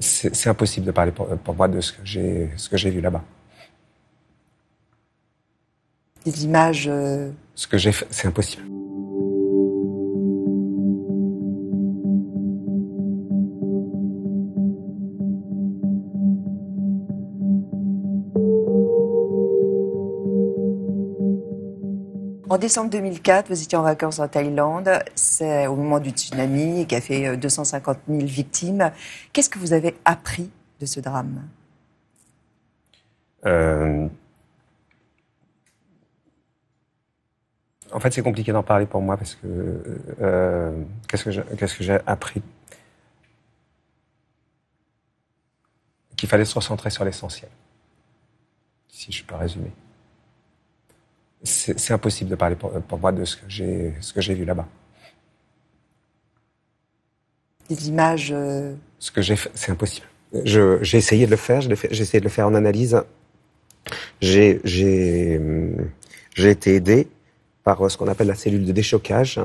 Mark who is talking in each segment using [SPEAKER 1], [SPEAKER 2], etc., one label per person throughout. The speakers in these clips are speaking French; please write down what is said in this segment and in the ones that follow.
[SPEAKER 1] c'est impossible de parler pour, moi de ce que j'ai ce que j'ai vu là-bas.
[SPEAKER 2] Des images. Euh,
[SPEAKER 1] ce que j'ai fait, c'est impossible.
[SPEAKER 3] En décembre 2004, vous étiez en vacances en Thaïlande. C'est au moment du tsunami qui a fait 250 euh, 000 victimes. Qu'est-ce que vous avez appris de ce drame
[SPEAKER 1] euh,
[SPEAKER 4] En fait, c'est compliqué d'en parler pour moi parce que euh, qu'est-ce que j'ai que appris
[SPEAKER 1] Qu'il fallait se recentrer sur l'essentiel, si je peux résumer c'est impossible de parler pour, euh, moi de ce que j'ai vu là-bas.
[SPEAKER 2] Des images. Euh,
[SPEAKER 4] ce que j'ai fait, c'est impossible. J'ai essayé de le faire, j'ai essayé de le faire en analyse. J'ai j'ai euh, été aidé par ce qu'on appelle la cellule de déchocage,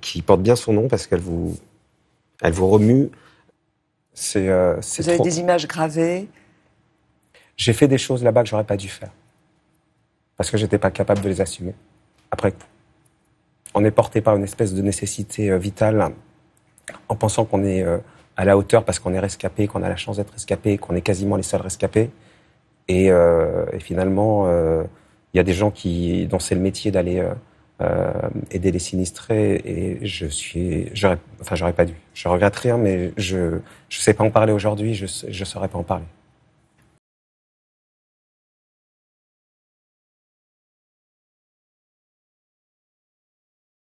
[SPEAKER 4] qui porte bien son nom parce qu'elle vous, elle vous remue. C'est. vous avez des
[SPEAKER 3] images gravées.
[SPEAKER 4] J'ai fait des choses là-bas que j'aurais pas dû faire parce que j'étais pas capable de les assumer. Après coup, on est porté par une espèce de nécessité euh, vitale en pensant qu'on est euh, à la hauteur parce qu'on est rescapé, qu'on a la chance d'être rescapé, qu'on est quasiment les seuls rescapés. Et, euh, finalement, il y a des gens qui, dont c'est le métier d'aller aider les sinistrés. Et je suis, enfin, j'aurais pas dû. Je regrette rien, mais je, ne
[SPEAKER 1] sais pas en parler aujourd'hui. Je, ne saurais pas en parler.